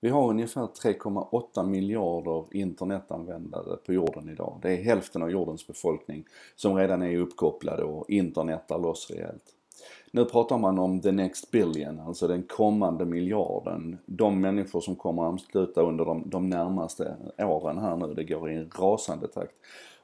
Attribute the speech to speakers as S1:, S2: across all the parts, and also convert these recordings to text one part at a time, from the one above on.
S1: Vi har ungefär 3,8 miljarder internetanvändare på jorden idag. Det är hälften av jordens befolkning som redan är uppkopplade och internetar loss rejält. Nu pratar man om the next billion, alltså den kommande miljarden. De människor som kommer att sluta under de, de närmaste åren här nu, det går i en rasande takt.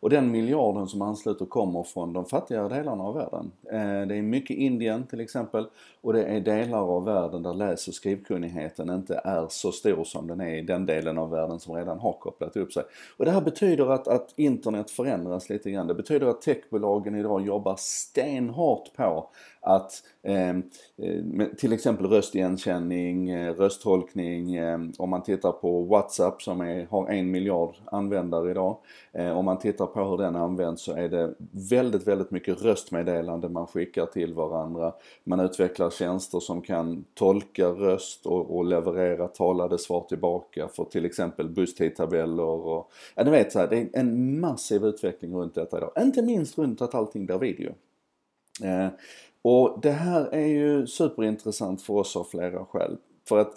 S1: Och den miljarden som ansluter kommer från de fattigare delarna av världen. Eh, det är mycket Indien till exempel och det är delar av världen där läs och skrivkunnigheten inte är så stor som den är i den delen av världen som redan har kopplat upp sig. Och det här betyder att, att internet förändras lite grann. Det betyder att techbolagen idag jobbar stenhårt på att Ehm, eh, till exempel röstigenkänning, eh, rösttolkning, eh, om man tittar på WhatsApp som är, har en miljard användare idag. Om man tittar på hur den används så är det väldigt, väldigt mycket röstmeddelande man skickar till varandra. Man utvecklar tjänster som kan tolka röst och, och leverera talade svar tillbaka för till exempel busstidtabeller och... Ja, ni vet så här, det är en massiv utveckling runt detta idag. Inte minst runt att allting blir video. Eh, och det här är ju superintressant för oss av flera skäl. För att,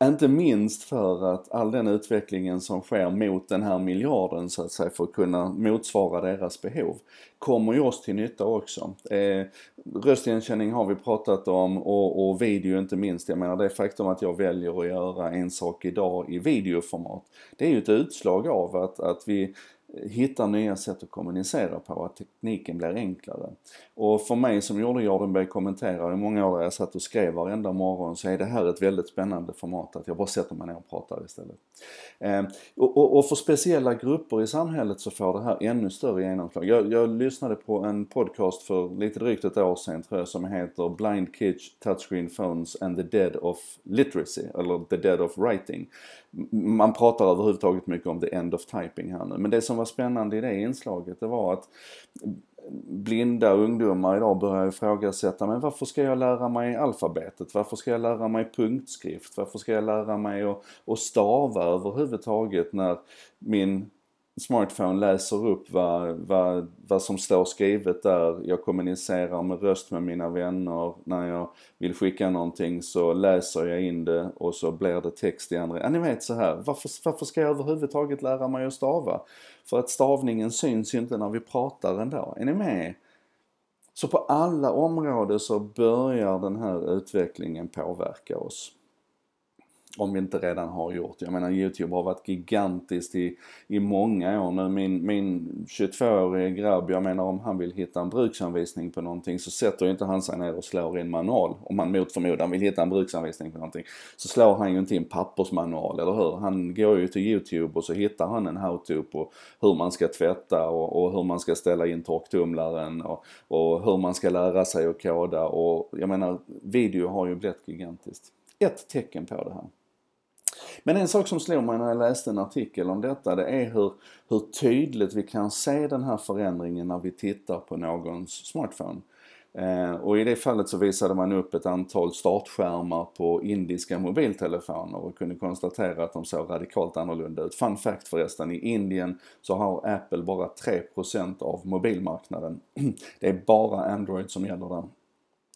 S1: eh, inte minst för att all den utvecklingen som sker mot den här miljarden så att säga för att kunna motsvara deras behov kommer ju oss till nytta också. Eh, röstigenkänning har vi pratat om och, och, video inte minst. Jag menar det faktum att jag väljer att göra en sak idag i videoformat. Det är ju ett utslag av att, att vi hittar nya sätt att kommunicera på, att tekniken blir enklare. Och för mig som gjorde Jardenberg kommenterar i många år, jag satt och skrev varenda morgon, så är det här ett väldigt spännande format att jag bara sätter mig ner och pratar istället. Eh, och, och, och, för speciella grupper i samhället så får det här ännu större genomslag. Jag, jag lyssnade på en podcast för lite drygt ett år sedan tror jag som heter Blind Kids Touchscreen Phones and the Dead of Literacy, eller The Dead of Writing. Man pratar överhuvudtaget mycket om the end of typing här nu, men det som var spännande i det inslaget det var att blinda ungdomar idag börjar ifrågasätta, men varför ska jag lära mig alfabetet? Varför ska jag lära mig punktskrift? Varför ska jag lära mig att, att stava överhuvudtaget när min smartphone läser upp vad, vad, vad som står skrivet där. Jag kommunicerar med röst med mina vänner. När jag vill skicka någonting så läser jag in det och så blir det text i andra. Ja, ni vet så här. Varför, varför ska jag överhuvudtaget lära mig att stava? För att stavningen syns ju inte när vi pratar ändå. Är ni med? Så på alla områden så börjar den här utvecklingen påverka oss. Om vi inte redan har gjort. Jag menar Youtube har varit gigantiskt i, i många år nu. Min, min 22-årige grabb, jag menar om han vill hitta en bruksanvisning på någonting så sätter ju inte han sig ner och slår i en manual. Om han mot förmodan vill hitta en bruksanvisning på någonting. Så slår han ju inte i en pappersmanual, eller hur? Han går ju till Youtube och så hittar han en how-to på hur man ska tvätta och, och hur man ska ställa in torktumlaren och, och hur man ska lära sig att koda och jag menar video har ju blivit gigantiskt. Ett tecken på det här men en sak som slog mig när jag läste en artikel om detta, det är hur, hur tydligt vi kan se den här förändringen när vi tittar på någons smartphone. Eh, och i det fallet så visade man upp ett antal startskärmar på indiska mobiltelefoner och kunde konstatera att de såg radikalt annorlunda ut. Fun fact förresten, i Indien så har Apple bara 3% av mobilmarknaden. Det är bara Android som gäller där.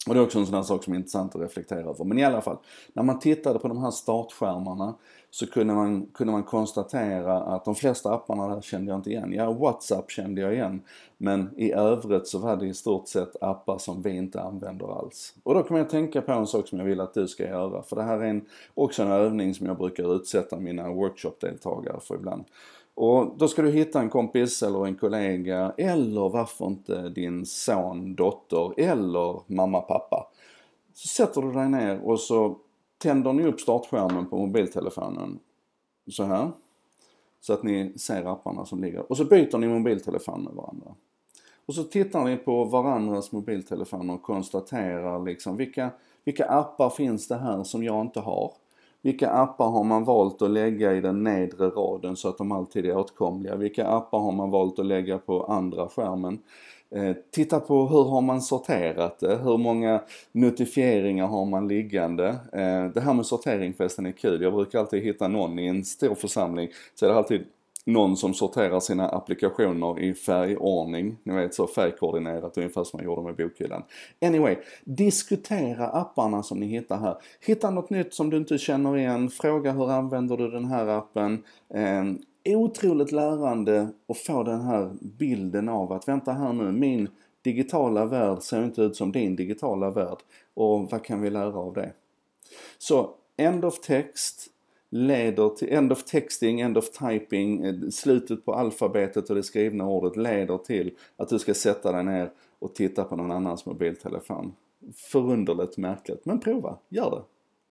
S1: Och det är också en sån här sak som är intressant att reflektera över. Men i alla fall, när man tittade på de här startskärmarna så kunde man, kunde man konstatera att de flesta apparna där kände jag inte igen. Ja, WhatsApp kände jag igen. Men i övrigt så var det i stort sett appar som vi inte använder alls. Och då kommer jag tänka på en sak som jag vill att du ska göra. För det här är en, också en övning som jag brukar utsätta mina workshop-deltagare för ibland. Och då ska du hitta en kompis eller en kollega eller varför inte din son, dotter eller mamma, pappa. Så sätter du dig ner och så tänder ni upp startskärmen på mobiltelefonen så här. Så att ni ser apparna som ligger. Och så byter ni mobiltelefon med varandra. Och så tittar ni på varandras mobiltelefoner och konstaterar liksom vilka, vilka appar finns det här som jag inte har? Vilka appar har man valt att lägga i den nedre raden så att de alltid är åtkomliga? Vilka appar har man valt att lägga på andra skärmen? Eh, titta på hur har man sorterat det? Hur många notifieringar har man liggande? Eh, det här med sortering förresten är kul. Jag brukar alltid hitta någon i en stor församling så är det alltid någon som sorterar sina applikationer i färgordning. Ni vet så färgkoordinerat ungefär som man gjorde med bokhyllan. Anyway, diskutera apparna som ni hittar här. Hitta något nytt som du inte känner igen, fråga hur använder du den här appen? Eh, otroligt lärande att få den här bilden av att vänta här nu, min digitala värld ser inte ut som din digitala värld. Och vad kan vi lära av det? Så, end of text leder till end of texting, end of typing, eh, slutet på alfabetet och det skrivna ordet leder till att du ska sätta dig ner och titta på någon annans mobiltelefon. Förunderligt märkligt, men prova, gör det!